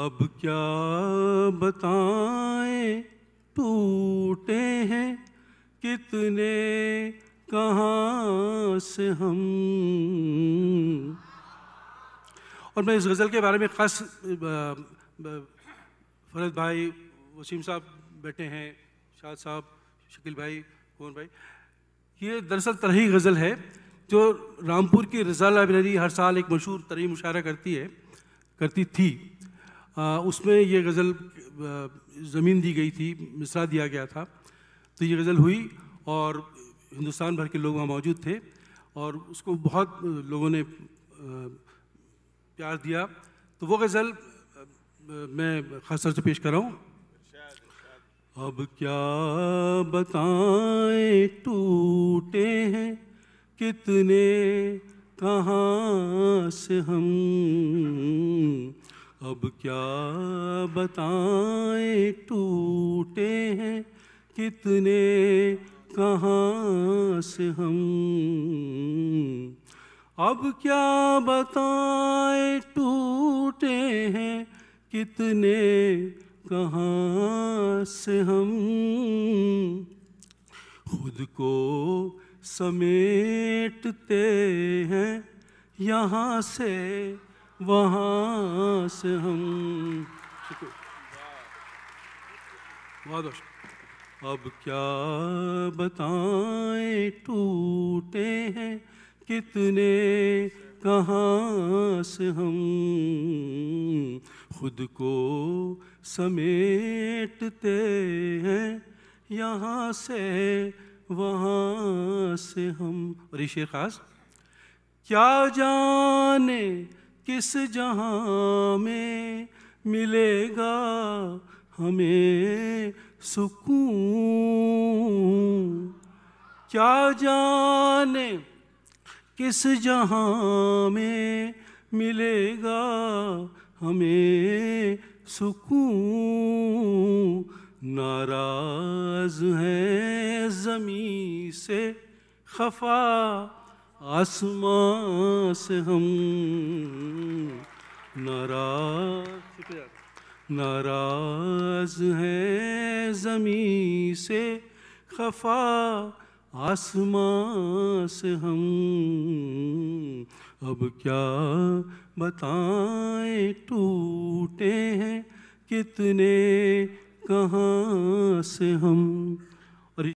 अब क्या बताएं टूटे हैं कितने कहाँ से हम और मैं इस गज़ल के बारे में ख़ास फरद भाई वसीम साहब बैठे हैं शाह साहब शकील भाई कौन भाई ये दरअसल तरही गज़ल है जो रामपुर की रजा लाइब्रेरी हर साल एक मशहूर तरही मुशायरा करती है करती थी उसमें ये गज़ल ज़मीन दी गई थी मिसरा दिया गया था तो ये गज़ल हुई और हिंदुस्तान भर के लोग वहाँ मौजूद थे और उसको बहुत लोगों ने प्यार दिया तो वो गज़ल मैं खास तौर से पेश कर रहा हूँ अब क्या बताएं टूटे हैं कितने कहाँ से हम अब क्या बताएं टूटे हैं कितने कहाँ से हम अब क्या बताएं टूटे हैं कितने कहाँ से हम खुद को समेटते हैं यहाँ से वहाँ से हम वादोश अब क्या बताएं टूटे हैं कितने कहाँ से हम खुद को समेटते हैं यहाँ से वहाँ से हम और ये खास क्या जाने किस जहाँ में मिलेगा हमें सुकून क्या जाने किस जहाँ में मिलेगा हमें सुकून नाराज है ज़मी से खफा आसमां से हम नाराज नाराज हैं जमी से खफा आसमां से हम अब क्या बताएं टूटे हैं कितने कहाँ से हम